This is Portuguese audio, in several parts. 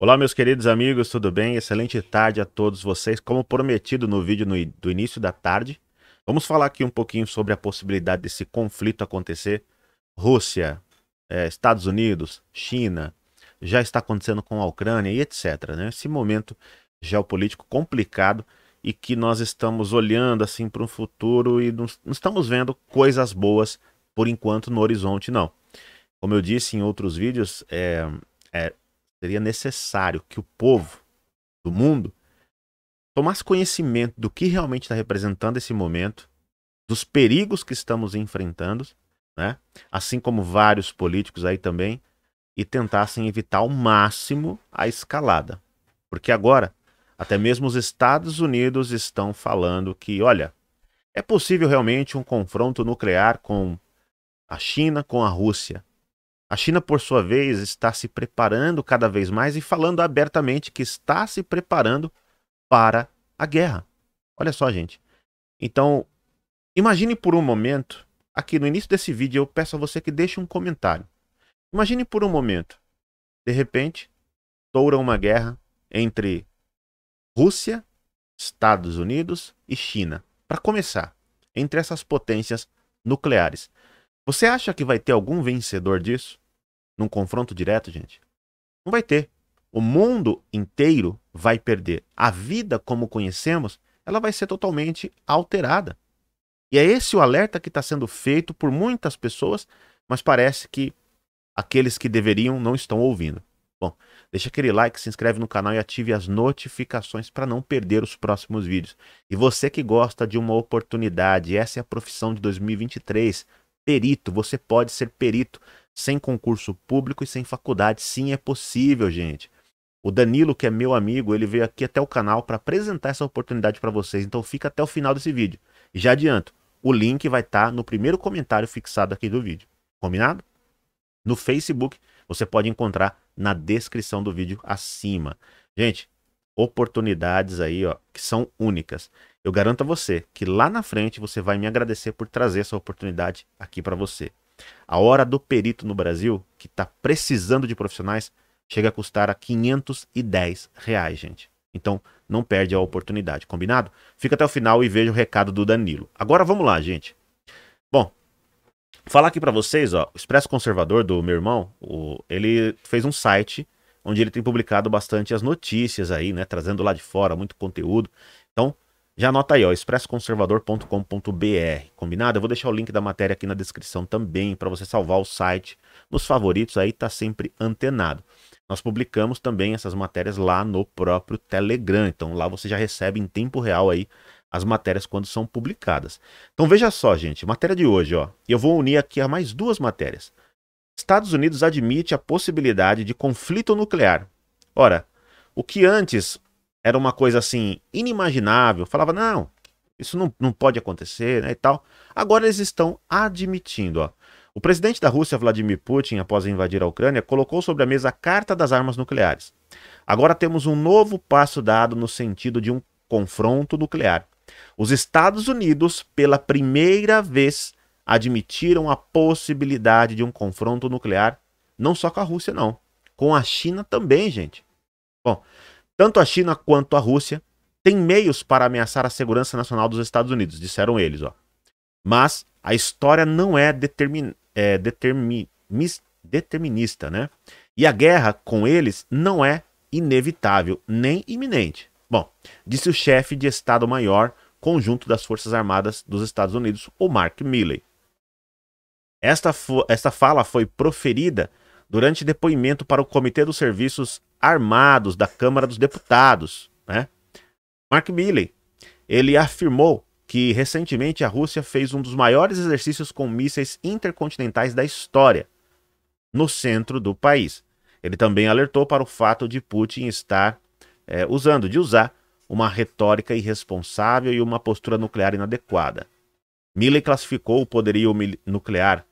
Olá, meus queridos amigos, tudo bem? Excelente tarde a todos vocês. Como prometido no vídeo no, do início da tarde, vamos falar aqui um pouquinho sobre a possibilidade desse conflito acontecer. Rússia, é, Estados Unidos, China, já está acontecendo com a Ucrânia e etc. Né? Esse momento geopolítico complicado e que nós estamos olhando assim para um futuro e não, não estamos vendo coisas boas por enquanto no horizonte, não. Como eu disse em outros vídeos, é, é Seria necessário que o povo do mundo tomasse conhecimento do que realmente está representando esse momento, dos perigos que estamos enfrentando, né? assim como vários políticos aí também, e tentassem evitar ao máximo a escalada. Porque agora, até mesmo os Estados Unidos estão falando que, olha, é possível realmente um confronto nuclear com a China, com a Rússia. A China, por sua vez, está se preparando cada vez mais e falando abertamente que está se preparando para a guerra. Olha só, gente. Então, imagine por um momento, aqui no início desse vídeo eu peço a você que deixe um comentário. Imagine por um momento, de repente, estoura uma guerra entre Rússia, Estados Unidos e China. Para começar, entre essas potências nucleares. Você acha que vai ter algum vencedor disso? num confronto direto, gente? Não vai ter. O mundo inteiro vai perder. A vida como conhecemos, ela vai ser totalmente alterada. E é esse o alerta que está sendo feito por muitas pessoas, mas parece que aqueles que deveriam não estão ouvindo. Bom, deixa aquele like, se inscreve no canal e ative as notificações para não perder os próximos vídeos. E você que gosta de uma oportunidade, essa é a profissão de 2023 perito, você pode ser perito sem concurso público e sem faculdade. Sim, é possível, gente. O Danilo, que é meu amigo, ele veio aqui até o canal para apresentar essa oportunidade para vocês. Então fica até o final desse vídeo. E já adianto, o link vai estar tá no primeiro comentário fixado aqui do vídeo. Combinado? No Facebook, você pode encontrar na descrição do vídeo acima. Gente, oportunidades aí, ó, que são únicas. Eu garanto a você que lá na frente você vai me agradecer por trazer essa oportunidade aqui para você. A hora do perito no Brasil, que está precisando de profissionais, chega a custar a 510 reais, gente. Então, não perde a oportunidade, combinado? Fica até o final e veja o recado do Danilo. Agora vamos lá, gente. Bom, falar aqui para vocês, ó, o Expresso Conservador do meu irmão, o, ele fez um site onde ele tem publicado bastante as notícias aí, né? Trazendo lá de fora muito conteúdo. Então, já anota aí, ó, expressoconservador.com.br, combinado? Eu vou deixar o link da matéria aqui na descrição também, para você salvar o site nos favoritos aí, tá sempre antenado. Nós publicamos também essas matérias lá no próprio Telegram, então lá você já recebe em tempo real aí as matérias quando são publicadas. Então veja só, gente, matéria de hoje, ó. Eu vou unir aqui a mais duas matérias. Estados Unidos admite a possibilidade de conflito nuclear. Ora, o que antes era uma coisa assim inimaginável, falava, não, isso não, não pode acontecer, né, e tal. Agora eles estão admitindo, ó. O presidente da Rússia, Vladimir Putin, após invadir a Ucrânia, colocou sobre a mesa a Carta das Armas Nucleares. Agora temos um novo passo dado no sentido de um confronto nuclear. Os Estados Unidos, pela primeira vez, admitiram a possibilidade de um confronto nuclear, não só com a Rússia, não. Com a China também, gente. Bom, tanto a China quanto a Rússia têm meios para ameaçar a segurança nacional dos Estados Unidos, disseram eles, ó. Mas a história não é, determin... é determin... determinista, né? E a guerra com eles não é inevitável nem iminente. Bom, disse o chefe de Estado-Maior Conjunto das Forças Armadas dos Estados Unidos, o Mark Milley. Esta, esta fala foi proferida durante depoimento para o Comitê dos Serviços Armados da Câmara dos Deputados. Né? Mark Milley, ele afirmou que recentemente a Rússia fez um dos maiores exercícios com mísseis intercontinentais da história no centro do país. Ele também alertou para o fato de Putin estar é, usando, de usar uma retórica irresponsável e uma postura nuclear inadequada. Milley classificou o poderio nuclear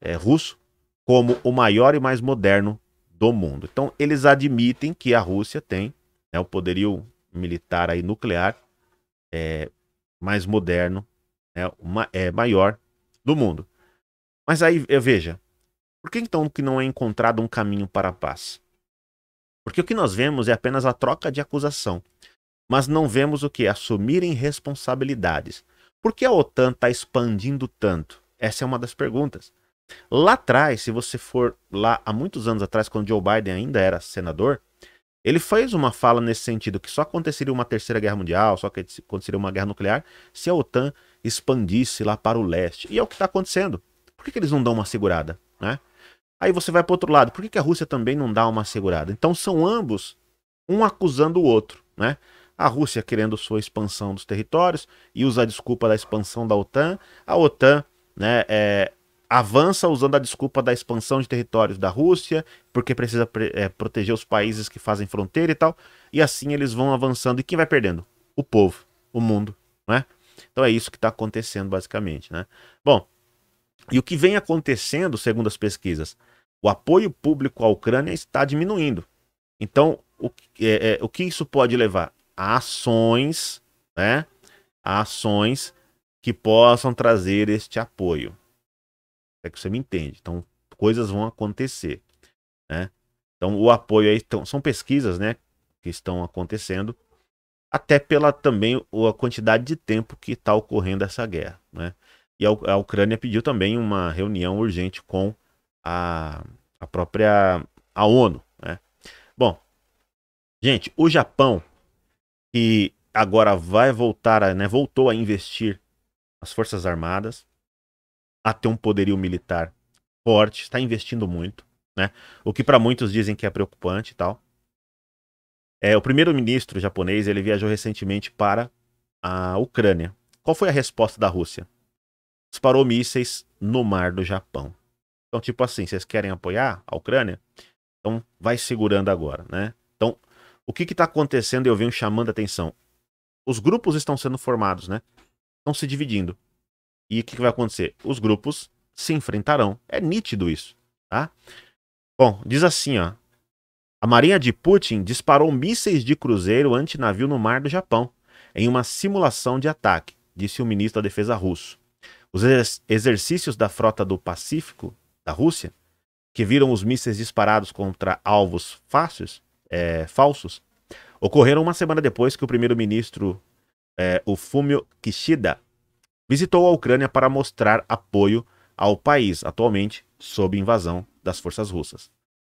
é, russo como o maior e mais moderno do mundo. Então, eles admitem que a Rússia tem né, o poderio militar aí nuclear é, mais moderno, né, uma, é maior do mundo. Mas aí, veja, por que então que não é encontrado um caminho para a paz? Porque o que nós vemos é apenas a troca de acusação, mas não vemos o que? Assumirem responsabilidades. Por que a OTAN está expandindo tanto? Essa é uma das perguntas. Lá atrás, se você for lá há muitos anos atrás, quando Joe Biden ainda era senador, ele fez uma fala nesse sentido que só aconteceria uma terceira guerra mundial, só que aconteceria uma guerra nuclear se a OTAN expandisse lá para o leste. E é o que está acontecendo. Por que, que, eles não dão uma segurada, né? Aí você vai para outro lado. Por que, que a Rússia também não dá uma segurada? Então são ambos um acusando o outro, né? A Rússia querendo sua expansão dos territórios e usa a desculpa da expansão da OTAN. A OTAN, né, é, avança usando a desculpa da expansão de territórios da Rússia, porque precisa é, proteger os países que fazem fronteira e tal. E assim eles vão avançando. E quem vai perdendo? O povo, o mundo, né? Então é isso que está acontecendo basicamente, né? Bom, e o que vem acontecendo, segundo as pesquisas, o apoio público à Ucrânia está diminuindo. Então, o, é, é, o que isso pode levar? A ações, né? A ações que possam trazer este apoio. É que você me entende. Então, coisas vão acontecer, né? Então, o apoio aí então, são pesquisas, né, que estão acontecendo, até pela também a quantidade de tempo que está ocorrendo essa guerra, né? E a, Ucrânia pediu também uma reunião urgente com a, a própria a ONU, né? Bom, gente, o Japão que agora vai voltar, a, né, voltou a investir nas forças armadas, a ter um poderio militar forte, está investindo muito, né? O que para muitos dizem que é preocupante e tal. É, o primeiro-ministro japonês, ele viajou recentemente para a Ucrânia. Qual foi a resposta da Rússia? Disparou mísseis no mar do Japão. Então, tipo assim, vocês querem apoiar a Ucrânia? Então, vai segurando agora, né? Então, o que está acontecendo? Eu venho chamando a atenção. Os grupos estão sendo formados, né? Estão se dividindo. E o que, que vai acontecer? Os grupos se enfrentarão. É nítido isso, tá? Bom, diz assim, ó. A marinha de Putin disparou mísseis de cruzeiro antinavio no mar do Japão, em uma simulação de ataque, disse o ministro da Defesa russo. Os exercícios da frota do Pacífico, da Rússia, que viram os mísseis disparados contra alvos fáceis, é, falsos, ocorreram uma semana depois que o primeiro-ministro, é, o Fumio Kishida, visitou a Ucrânia para mostrar apoio ao país, atualmente sob invasão das forças russas.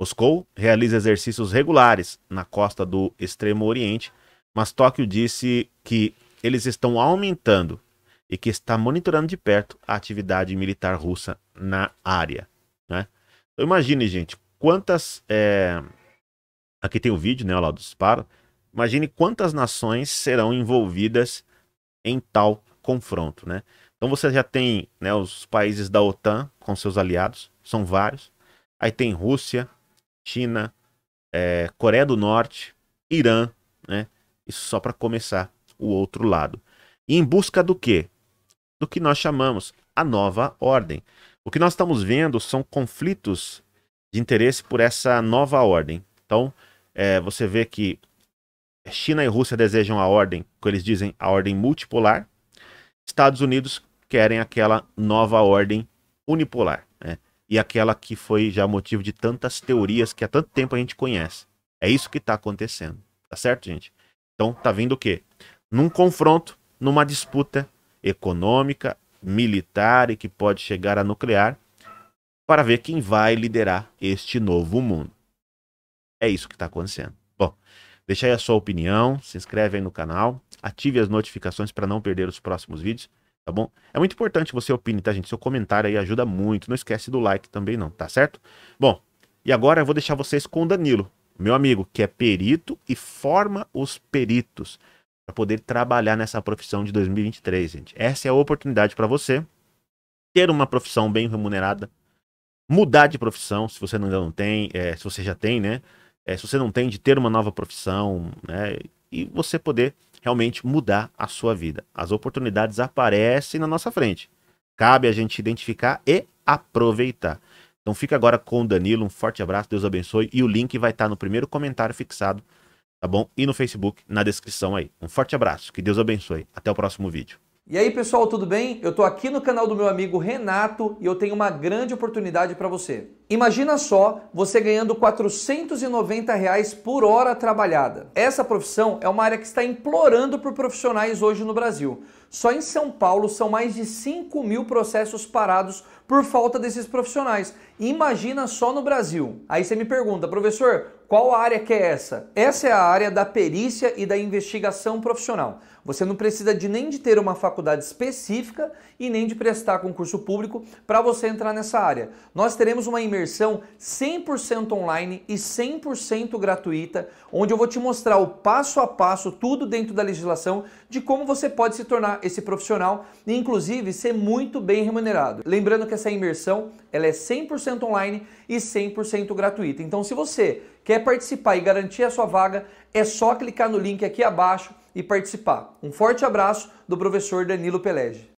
Moscou realiza exercícios regulares na costa do Extremo Oriente, mas Tóquio disse que eles estão aumentando e que está monitorando de perto a atividade militar russa na área. Né? Então, imagine, gente, quantas. É... Aqui tem o vídeo, né? lá do disparo. Imagine quantas nações serão envolvidas em tal confronto, né? Então você já tem né, os países da OTAN com seus aliados, são vários. Aí tem Rússia, China, é, Coreia do Norte, Irã, né? Isso só para começar o outro lado. E em busca do quê? Do que nós chamamos a nova ordem. O que nós estamos vendo são conflitos de interesse por essa nova ordem. Então, é, você vê que China e Rússia desejam a ordem, que eles dizem a ordem multipolar, Estados Unidos querem aquela nova ordem unipolar, né? E aquela que foi já motivo de tantas teorias que há tanto tempo a gente conhece. É isso que está acontecendo, tá certo, gente? Então tá vindo o quê? Num confronto, numa disputa econômica, militar e que pode chegar a nuclear, para ver quem vai liderar este novo mundo. É isso que está acontecendo. Bom, Deixe aí a sua opinião, se inscreve aí no canal, ative as notificações para não perder os próximos vídeos, tá bom? É muito importante você opine, tá, gente? Seu comentário aí ajuda muito. Não esquece do like também não, tá certo? Bom, e agora eu vou deixar vocês com o Danilo, meu amigo, que é perito e forma os peritos para poder trabalhar nessa profissão de 2023, gente. Essa é a oportunidade para você ter uma profissão bem remunerada, mudar de profissão, se você ainda não tem, é, se você já tem, né? é, se você não tem, de ter uma nova profissão, né? E você poder realmente mudar a sua vida. As oportunidades aparecem na nossa frente. Cabe a gente identificar e aproveitar. Então fica agora com o Danilo, um forte abraço, Deus abençoe. E o link vai estar no primeiro comentário fixado, tá bom? E no Facebook, na descrição aí. Um forte abraço, que Deus abençoe. Até o próximo vídeo. E aí pessoal, tudo bem? Eu estou aqui no canal do meu amigo Renato e eu tenho uma grande oportunidade para você. Imagina só você ganhando 490 reais por hora trabalhada. Essa profissão é uma área que está implorando por profissionais hoje no Brasil. Só em São Paulo são mais de 5 mil processos parados por falta desses profissionais. Imagina só no Brasil. Aí você me pergunta, professor, qual área que é essa? Essa é a área da perícia e da investigação profissional. Você não precisa de nem de ter uma faculdade específica e nem de prestar concurso público para você entrar nessa área. Nós teremos uma imersão imersão 100% online e 100% gratuita, onde eu vou te mostrar o passo a passo, tudo dentro da legislação, de como você pode se tornar esse profissional e, inclusive, ser muito bem remunerado. Lembrando que essa imersão ela é 100% online e 100% gratuita. Então, se você quer participar e garantir a sua vaga, é só clicar no link aqui abaixo e participar. Um forte abraço do professor Danilo Pelege.